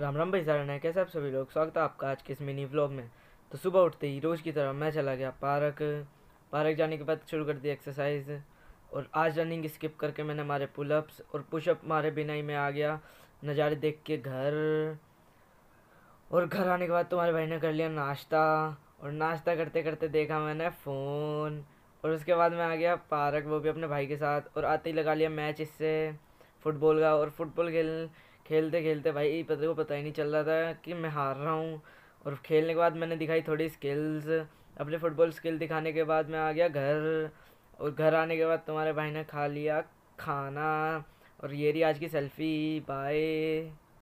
राम राम भाई सारा है कैसे आप सभी लोग स्वागत है आपका आज के इस मिनी व्लॉग में तो सुबह उठते ही रोज़ की तरह मैं चला गया पार्क पार्क जाने के बाद शुरू कर दी एक्सरसाइज और आज रनिंग स्किप करके मैंने मारे पुलअप्स और पुशअप मारे बिना ही मैं आ गया नज़ारे देख के घर और घर आने के बाद तुम्हारे भाई ने कर लिया नाश्ता और नाश्ता करते करते देखा मैंने फ़ोन और उसके बाद मैं आ गया पार्क वो भी अपने भाई के साथ और आते ही लगा लिया मैच इससे फुटबॉल का और फुटबॉल खेल खेलते खेलते भाई पता को पता ही नहीं चल रहा था कि मैं हार रहा हूँ और खेलने के बाद मैंने दिखाई थोड़ी स्किल्स अपने फुटबॉल स्किल दिखाने के बाद मैं आ गया घर और घर आने के बाद तुम्हारे भाई ने खा लिया खाना और ये रही आज की सेल्फी बाय